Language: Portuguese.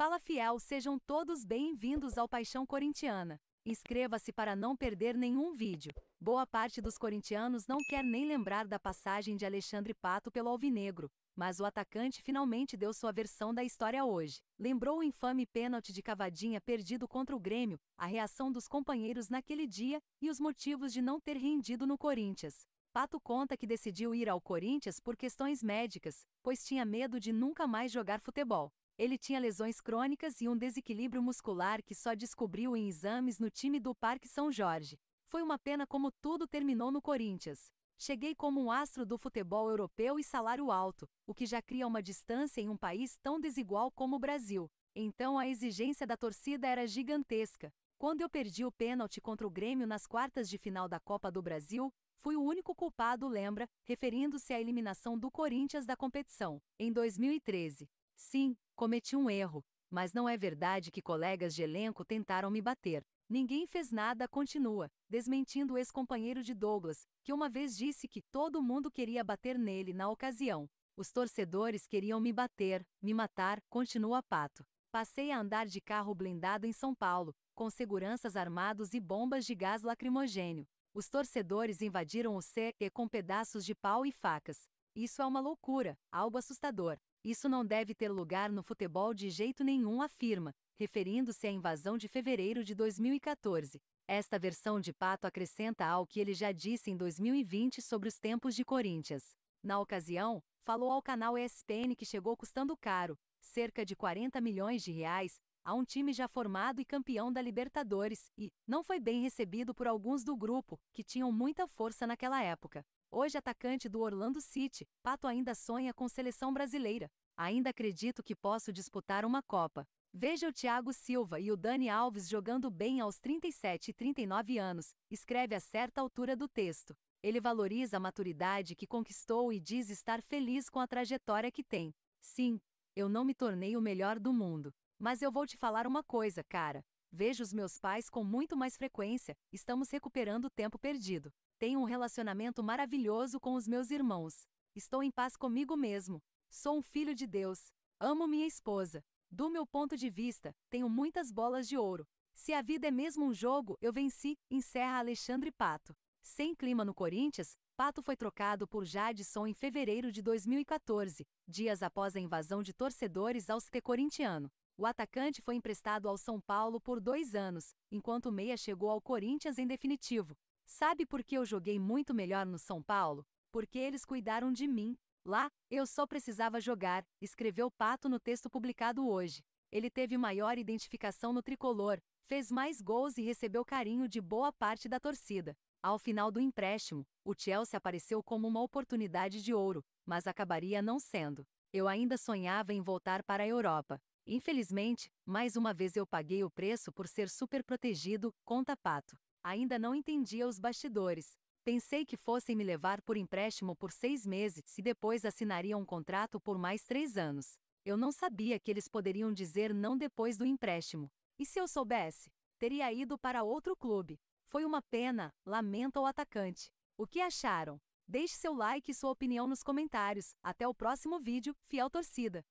Fala fiel, sejam todos bem-vindos ao Paixão Corintiana. Inscreva-se para não perder nenhum vídeo. Boa parte dos corintianos não quer nem lembrar da passagem de Alexandre Pato pelo Alvinegro, mas o atacante finalmente deu sua versão da história hoje. Lembrou o infame pênalti de cavadinha perdido contra o Grêmio, a reação dos companheiros naquele dia e os motivos de não ter rendido no Corinthians. Pato conta que decidiu ir ao Corinthians por questões médicas, pois tinha medo de nunca mais jogar futebol. Ele tinha lesões crônicas e um desequilíbrio muscular que só descobriu em exames no time do Parque São Jorge. Foi uma pena como tudo terminou no Corinthians. Cheguei como um astro do futebol europeu e salário alto, o que já cria uma distância em um país tão desigual como o Brasil. Então a exigência da torcida era gigantesca. Quando eu perdi o pênalti contra o Grêmio nas quartas de final da Copa do Brasil, fui o único culpado, lembra, referindo-se à eliminação do Corinthians da competição, em 2013. Sim, cometi um erro, mas não é verdade que colegas de elenco tentaram me bater. Ninguém fez nada, continua, desmentindo o ex-companheiro de Douglas, que uma vez disse que todo mundo queria bater nele na ocasião. Os torcedores queriam me bater, me matar, continua Pato. Passei a andar de carro blindado em São Paulo, com seguranças armados e bombas de gás lacrimogênio. Os torcedores invadiram o CE com pedaços de pau e facas. Isso é uma loucura, algo assustador. Isso não deve ter lugar no futebol de jeito nenhum, afirma, referindo-se à invasão de fevereiro de 2014. Esta versão de Pato acrescenta ao que ele já disse em 2020 sobre os tempos de Corinthians. Na ocasião, falou ao canal ESPN que chegou custando caro, cerca de 40 milhões de reais, a um time já formado e campeão da Libertadores, e não foi bem recebido por alguns do grupo, que tinham muita força naquela época. Hoje atacante do Orlando City, Pato ainda sonha com seleção brasileira. Ainda acredito que posso disputar uma Copa. Veja o Thiago Silva e o Dani Alves jogando bem aos 37 e 39 anos, escreve a certa altura do texto. Ele valoriza a maturidade que conquistou e diz estar feliz com a trajetória que tem. Sim, eu não me tornei o melhor do mundo, mas eu vou te falar uma coisa, cara. Vejo os meus pais com muito mais frequência, estamos recuperando o tempo perdido. Tenho um relacionamento maravilhoso com os meus irmãos. Estou em paz comigo mesmo. Sou um filho de Deus. Amo minha esposa. Do meu ponto de vista, tenho muitas bolas de ouro. Se a vida é mesmo um jogo, eu venci, encerra Alexandre Pato. Sem clima no Corinthians, Pato foi trocado por Jadson em fevereiro de 2014, dias após a invasão de torcedores ao CT corintiano. O atacante foi emprestado ao São Paulo por dois anos, enquanto o Meia chegou ao Corinthians em definitivo. Sabe por que eu joguei muito melhor no São Paulo? Porque eles cuidaram de mim. Lá, eu só precisava jogar, escreveu Pato no texto publicado hoje. Ele teve maior identificação no tricolor, fez mais gols e recebeu carinho de boa parte da torcida. Ao final do empréstimo, o Chelsea apareceu como uma oportunidade de ouro, mas acabaria não sendo. Eu ainda sonhava em voltar para a Europa. Infelizmente, mais uma vez eu paguei o preço por ser super protegido, conta Pato. Ainda não entendia os bastidores. Pensei que fossem me levar por empréstimo por seis meses e depois assinaria um contrato por mais três anos. Eu não sabia que eles poderiam dizer não depois do empréstimo. E se eu soubesse? Teria ido para outro clube. Foi uma pena, lamenta o atacante. O que acharam? Deixe seu like e sua opinião nos comentários. Até o próximo vídeo, fiel torcida!